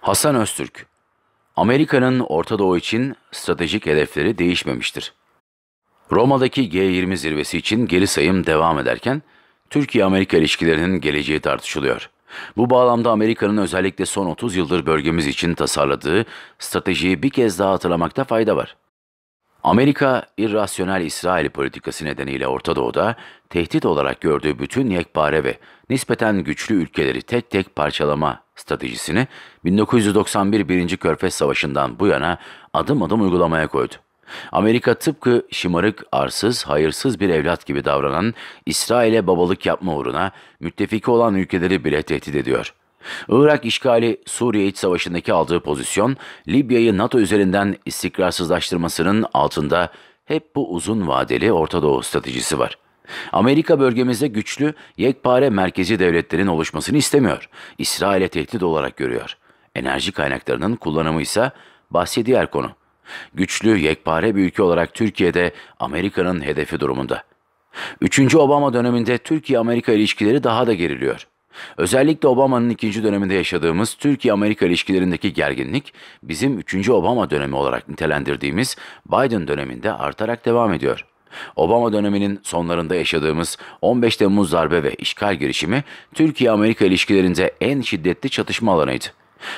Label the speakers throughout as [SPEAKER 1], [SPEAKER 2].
[SPEAKER 1] Hasan Öztürk Amerika'nın Orta Doğu için stratejik hedefleri değişmemiştir. Roma'daki G20 zirvesi için geri sayım devam ederken, Türkiye-Amerika ilişkilerinin geleceği tartışılıyor. Bu bağlamda Amerika'nın özellikle son 30 yıldır bölgemiz için tasarladığı stratejiyi bir kez daha hatırlamakta fayda var. Amerika, irrasyonel İsrail politikası nedeniyle Orta Doğu'da tehdit olarak gördüğü bütün yekpare ve nispeten güçlü ülkeleri tek tek parçalama stratejisini 1991 birinci Körfez Savaşı'ndan bu yana adım adım uygulamaya koydu. Amerika tıpkı şımarık, arsız, hayırsız bir evlat gibi davranan İsrail'e babalık yapma uğruna müttefiki olan ülkeleri bile tehdit ediyor. Irak işgali Suriye iç savaşındaki aldığı pozisyon, Libya'yı NATO üzerinden istikrarsızlaştırmasının altında hep bu uzun vadeli Orta Doğu stratejisi var. Amerika bölgemizde güçlü, yekpare merkezi devletlerin oluşmasını istemiyor. İsrail'e tehdit olarak görüyor. Enerji kaynaklarının kullanımı ise bahsi diğer konu. Güçlü, yekpare bir ülke olarak Türkiye'de Amerika'nın hedefi durumunda. 3. Obama döneminde Türkiye-Amerika ilişkileri daha da geriliyor. Özellikle Obama'nın ikinci döneminde yaşadığımız Türkiye-Amerika ilişkilerindeki gerginlik bizim üçüncü Obama dönemi olarak nitelendirdiğimiz Biden döneminde artarak devam ediyor. Obama döneminin sonlarında yaşadığımız 15 Temmuz darbe ve işgal girişimi Türkiye-Amerika ilişkilerinde en şiddetli çatışma alanıydı.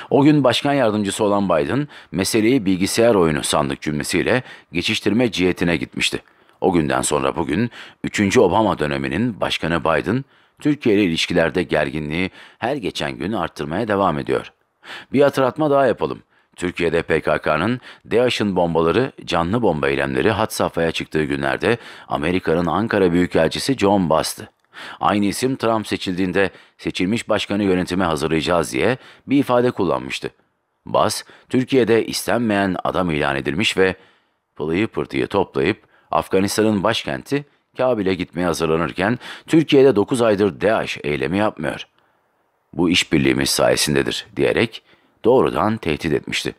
[SPEAKER 1] O gün başkan yardımcısı olan Biden meseleyi bilgisayar oyunu sandık cümlesiyle geçiştirme cihetine gitmişti. O günden sonra bugün 3. Obama döneminin başkanı Biden Türkiye ile ilişkilerde gerginliği her geçen gün arttırmaya devam ediyor. Bir hatırlatma daha yapalım. Türkiye'de PKK'nın DAEŞ'in bombaları, canlı bomba eylemleri hat safhaya çıktığı günlerde Amerika'nın Ankara Büyükelçisi John Bastı. Aynı isim Trump seçildiğinde seçilmiş başkanı yönetime hazırlayacağız diye bir ifade kullanmıştı. Bas, Türkiye'de istenmeyen adam ilan edilmiş ve pılıyı pırtıyı toplayıp Afganistan'ın başkenti Kabil'e gitmeye hazırlanırken Türkiye'de 9 aydır DAEŞ eylemi yapmıyor. Bu işbirliğimiz sayesindedir diyerek doğrudan tehdit etmişti.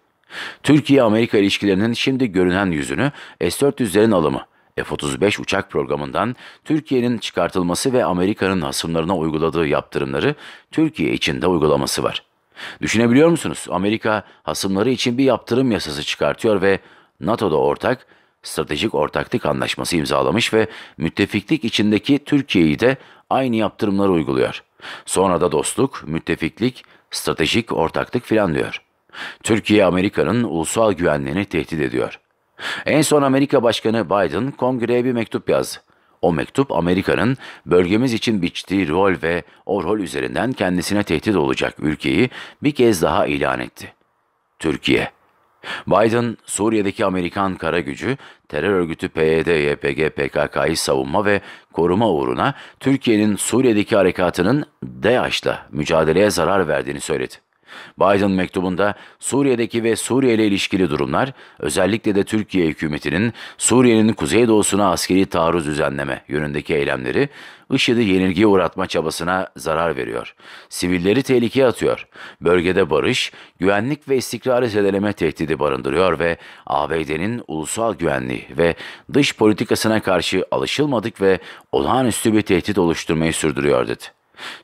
[SPEAKER 1] Türkiye-Amerika ilişkilerinin şimdi görünen yüzünü S-400'lerin alımı, F-35 uçak programından Türkiye'nin çıkartılması ve Amerika'nın hasımlarına uyguladığı yaptırımları Türkiye için de uygulaması var. Düşünebiliyor musunuz? Amerika hasımları için bir yaptırım yasası çıkartıyor ve NATO'da ortak stratejik ortaklık anlaşması imzalamış ve müttefiklik içindeki Türkiye'yi de aynı yaptırımları uyguluyor. Sonra da dostluk, müttefiklik, stratejik ortaklık filan diyor. Türkiye Amerika'nın ulusal güvenliğini tehdit ediyor. En son Amerika Başkanı Biden kongreye bir mektup yazdı. O mektup Amerika'nın bölgemiz için biçtiği rol ve o rol üzerinden kendisine tehdit olacak ülkeyi bir kez daha ilan etti. Türkiye Biden, Suriye'deki Amerikan kara gücü, terör örgütü PYD, YPG, PKK'yı savunma ve koruma uğruna Türkiye'nin Suriye'deki harekatının DAEŞ'la mücadeleye zarar verdiğini söyledi. Biden mektubunda Suriye'deki ve Suriye ile ilişkili durumlar, özellikle de Türkiye hükümetinin Suriye'nin kuzeydoğusuna askeri taarruz düzenleme yönündeki eylemleri, IŞİD'i yenilgiye uğratma çabasına zarar veriyor. Sivilleri tehlikeye atıyor. Bölgede barış, güvenlik ve istikrarı zedeleme tehdidi barındırıyor ve ABD'nin ulusal güvenliği ve dış politikasına karşı alışılmadık ve olağanüstü bir tehdit oluşturmayı sürdürüyor dedi.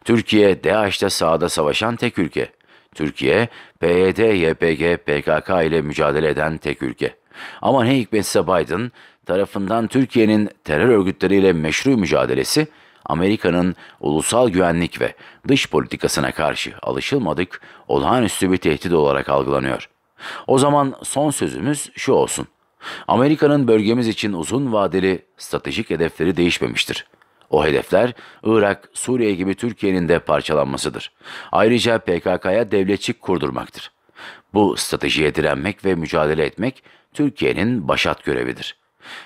[SPEAKER 1] Türkiye, DAEŞ'te sahada savaşan tek ülke. Türkiye, PYD, YPG, PKK ile mücadele eden tek ülke. Ama ne hikmetse Biden tarafından Türkiye'nin terör örgütleriyle meşru mücadelesi, Amerika'nın ulusal güvenlik ve dış politikasına karşı alışılmadık olağanüstü bir tehdit olarak algılanıyor. O zaman son sözümüz şu olsun. Amerika'nın bölgemiz için uzun vadeli stratejik hedefleri değişmemiştir. O hedefler Irak, Suriye gibi Türkiye'nin de parçalanmasıdır. Ayrıca PKK'ya devletçik kurdurmaktır. Bu stratejiye direnmek ve mücadele etmek Türkiye'nin başat görevidir.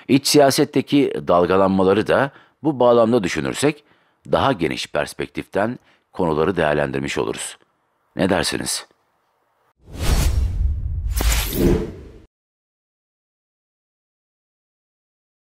[SPEAKER 1] İç siyasetteki dalgalanmaları da bu bağlamda düşünürsek daha geniş perspektiften konuları değerlendirmiş oluruz. Ne dersiniz?